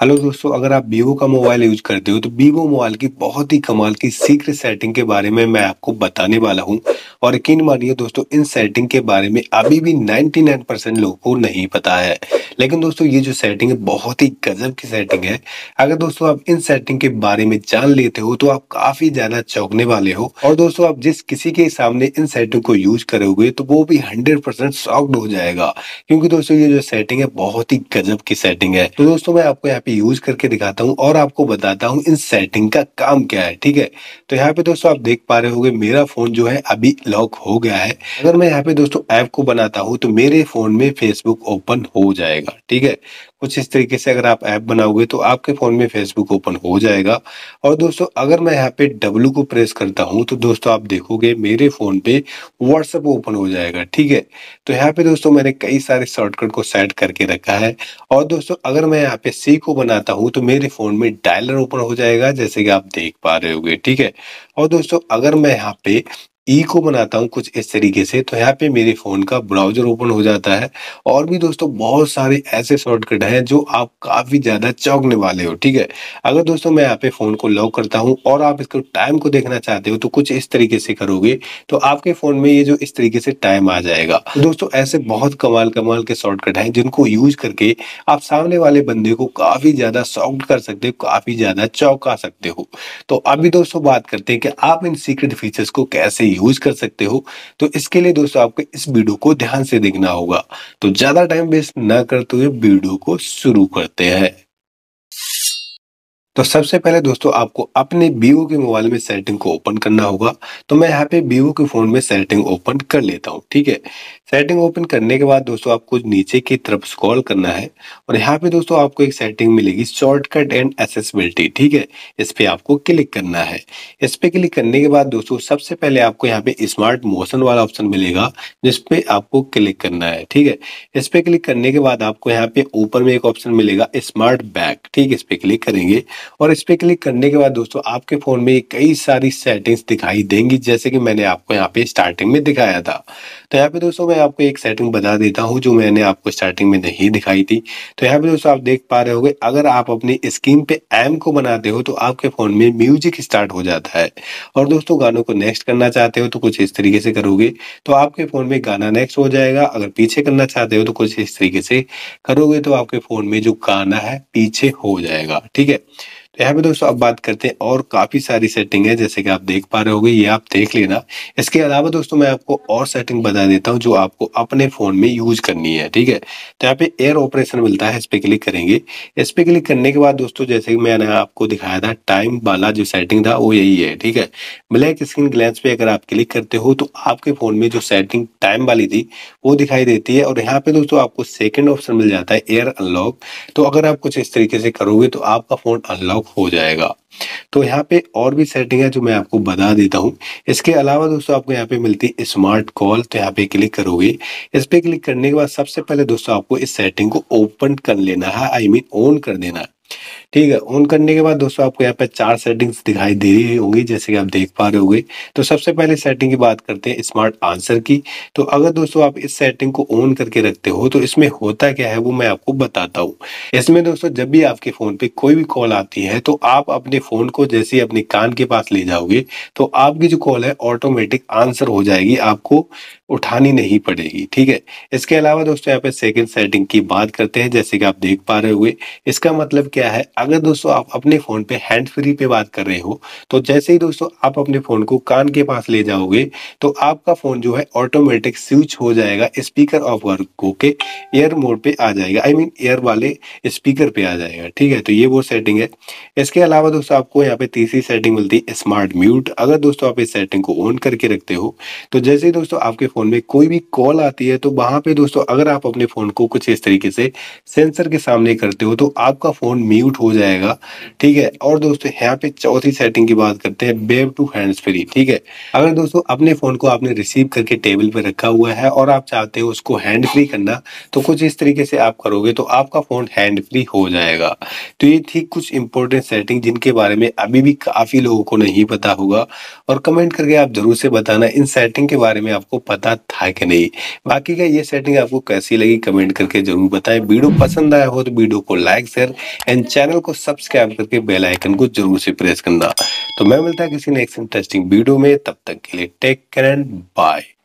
hello दोस्तों अगर आप वीवो का मोबाइल यूज करते हो तो वीवो मोबाइल की बहुत ही कमाल की सीक्रेट सेटिंग के बारे में मैं आपको बताने वाला हूं और यकीन मानिए दोस्तों इन सेटिंग के बारे में अभी भी 99 परसेंट लोगों को नहीं पता है लेकिन दोस्तों ये जो सेटिंग है बहुत ही गजब की सेटिंग है अगर दोस्तों आप इन सेटिंग के बारे में जान लेते हो तो आप काफी ज्यादा चौंकने वाले हो और दोस्तों आप जिस किसी के सामने इन सेटिंग को यूज करोगे तो वो भी हंड्रेड परसेंट हो जाएगा क्योंकि दोस्तों ये जो सेटिंग है बहुत ही गजब की सेटिंग है तो दोस्तों मैं आपको यहाँ पे यूज करके दिखाता हूँ और आपको बताता हूँ इन सेटिंग का काम क्या है ठीक है तो यहाँ पे दोस्तों आप देख पा रहे होंगे मेरा फोन जो है अभी लॉक हो गया है अगर मैं यहाँ पे दोस्तों ऐप को बनाता हूँ तो मेरे फोन में फेसबुक ओपन हो जाएगा ठीक है कुछ इस तरीके से अगर आप ऐप बनाओगे तो आपके फ़ोन में फेसबुक ओपन हो जाएगा और दोस्तों अगर मैं यहाँ पे डब्लू को प्रेस करता हूँ तो दोस्तों आप देखोगे मेरे फ़ोन पे व्हाट्सअप ओपन हो जाएगा ठीक है तो यहाँ पे दोस्तों मैंने कई सारे शॉर्टकट को सेट करके रखा है और दोस्तों अगर मैं यहाँ पे सी को बनाता हूँ तो मेरे फ़ोन में डायलर ओपन हो जाएगा जैसे कि आप देख पा रहे हो ठीक है और दोस्तों अगर मैं यहाँ पे ई को बनाता हूँ कुछ इस तरीके से तो यहाँ पे मेरे फ़ोन का ब्राउज़र ओपन हो जाता है और भी दोस्तों बहुत सारे ऐसे शॉर्टकट हैं जो आप काफ़ी ज़्यादा चौंकने वाले हो ठीक है अगर दोस्तों मैं यहाँ पे फ़ोन को लॉक करता हूँ और आप इसको टाइम को देखना चाहते हो तो कुछ इस तरीके से करोगे तो आपके फ़ोन में ये जो इस तरीके से टाइम आ जाएगा दोस्तों ऐसे बहुत कमाल कमाल के शॉर्टकट हैं जिनको यूज करके आप सामने वाले बंदे को काफ़ी ज़्यादा सॉफ्ट कर सकते हो काफ़ी ज़्यादा चौंका सकते हो तो अभी दोस्तों बात करते हैं कि आप इन सीक्रेट फीचर्स को कैसे यूज कर सकते हो तो इसके लिए दोस्तों आपको इस वीडियो को ध्यान से देखना होगा तो ज्यादा टाइम वेस्ट ना करते हुए वीडियो को शुरू करते हैं तो सबसे पहले दोस्तों आपको अपने वीवो के मोबाइल में सेटिंग को ओपन करना होगा तो मैं यहाँ पे वीवो के फ़ोन में सेटिंग ओपन कर लेता हूँ ठीक है सेटिंग ओपन करने के बाद दोस्तों आपको नीचे की तरफ स्क्रॉल करना है और यहाँ पे दोस्तों आपको एक सेटिंग मिलेगी शॉर्टकट एंड एसेसबिलिटी ठीक है इस पर आपको क्लिक करना है इस पर क्लिक करने के बाद दोस्तों सबसे पहले आपको यहाँ पे स्मार्ट मोशन वाला ऑप्शन मिलेगा जिसपे आपको क्लिक करना है ठीक है इस पर क्लिक करने के बाद आपको यहाँ पे ऊपर में एक ऑप्शन मिलेगा स्मार्ट बैग ठीक है इस पर क्लिक करेंगे और इस पर क्लिक करने के बाद दोस्तों आपके फ़ोन में कई सारी सेटिंग्स दिखाई देंगी जैसे कि मैंने आपको यहाँ पे स्टार्टिंग में दिखाया था तो यहाँ पे दोस्तों मैं आपको एक सेटिंग बता देता हूँ जो मैंने आपको स्टार्टिंग में नहीं दिखाई थी तो यहाँ पे दोस्तों आप देख पा रहे हो अगर आप अपनी स्क्रीन पे एम को बनाते हो तो आपके फ़ोन में म्यूजिक स्टार्ट हो जाता है और दोस्तों गानों को नेक्स्ट करना चाहते हो तो कुछ इस तरीके से करोगे तो आपके फ़ोन में गाना नेक्स्ट हो जाएगा अगर पीछे करना चाहते हो तो कुछ इस तरीके से करोगे तो आपके फ़ोन में जो गाना है पीछे हो जाएगा ठीक है यहाँ पे दोस्तों अब बात करते हैं और काफ़ी सारी सेटिंग है जैसे कि आप देख पा रहे हो ये आप देख लेना इसके अलावा दोस्तों मैं आपको और सेटिंग बता देता हूँ जो आपको अपने फ़ोन में यूज करनी है ठीक है तो यहाँ पे एयर ऑपरेशन मिलता है इस पे क्लिक करेंगे इस पे क्लिक करने के बाद दोस्तों जैसे कि मैंने आपको दिखाया था टाइम वाला जो सेटिंग था वो यही है ठीक है ब्लैक स्क्रीन ग्लैंस पे अगर आप क्लिक करते हो तो आपके फ़ोन में जो सेटिंग टाइम वाली थी वो दिखाई देती है और यहाँ पे दोस्तों आपको सेकेंड ऑप्शन मिल जाता है एयर अनलॉक तो अगर आप कुछ इस तरीके से करोगे तो आपका फ़ोन अनलॉक हो जाएगा तो यहाँ पे और भी सेटिंग है जो मैं आपको बता देता हूँ इसके अलावा दोस्तों आपको यहाँ पे मिलती है स्मार्ट कॉल तो यहाँ पे क्लिक करोगे इस पे क्लिक करने के बाद सबसे पहले दोस्तों आपको इस सेटिंग को ओपन कर लेना है आई मीन ऑन कर देना है ठीक है ऑन करने के बाद दोस्तों आपको यहाँ पे चार सेटिंग्स दिखाई दे रही होंगी जैसे कि आप देख पा रहे होंगे तो सबसे पहले सेटिंग की बात करते हैं स्मार्ट आंसर की तो अगर दोस्तों आप इस सेटिंग को ऑन करके रखते हो तो इसमें होता क्या है वो मैं आपको बताता हूँ इसमें दोस्तों जब भी आपके फ़ोन पे कोई भी कॉल आती है तो आप अपने फ़ोन को जैसे ही अपने कान के पास ले जाओगे तो आपकी जो कॉल है ऑटोमेटिक आंसर हो जाएगी आपको उठानी नहीं पड़ेगी ठीक है इसके अलावा दोस्तों यहाँ पे सेकेंड सेटिंग की बात करते हैं जैसे कि आप देख पा रहे हुए इसका मतलब क्या है अगर दोस्तों आप अपने फ़ोन पे हैंड फ्री पे बात कर रहे हो तो जैसे ही दोस्तों आप अपने फ़ोन को कान के पास ले जाओगे तो आपका फ़ोन जो है ऑटोमेटिक स्विच हो जाएगा स्पीकर ऑफ वर्क होके एयर मोड पे आ जाएगा आई मीन एयर वाले स्पीकर पे आ जाएगा ठीक है तो ये वो सेटिंग है इसके अलावा दोस्तों आपको यहाँ पे तीसरी सेटिंग मिलती है स्मार्ट म्यूट अगर दोस्तों आप इस सेटिंग को ऑन करके रखते हो तो जैसे ही दोस्तों आपके फ़ोन में कोई भी कॉल आती है तो वहां पे दोस्तों अगर आप अपने फ़ोन को कुछ इस तरीके से सेंसर के सामने करते हो तो आपका फ़ोन म्यूट हो जाएगा ठीक है और दोस्तों यहाँ पे चौथी सेटिंग की बात करते हैं बेब टू हैंड्स फ्री ठीक है अगर दोस्तों अपने फोन को आपने रिसीव करके टेबल पर रखा हुआ है और आप चाहते हो उसको हैंड फ्री करना तो कुछ इस तरीके से आप करोगे तो आपका फोन हैंड फ्री हो जाएगा तो ये थी कुछ इंपॉर्टेंट सेटिंग जिनके बारे में अभी भी काफी लोगों को नहीं पता होगा और कमेंट करके आप जरूर से बताना इन सेटिंग के बारे में आपको पता था कि नहीं बाकी का ये सेटिंग आपको कैसी लगी कमेंट करके जरूर बताएं वीडियो पसंद आया हो तो वीडियो को like share and channel channel को सब्सक्राइब करके बेल आइकन को जरूर से प्रेस करना तो मैं मिलता है किसी नेक्स्ट इंटरेस्टिंग वीडियो में तब तक के लिए टेक केयर एंड बाय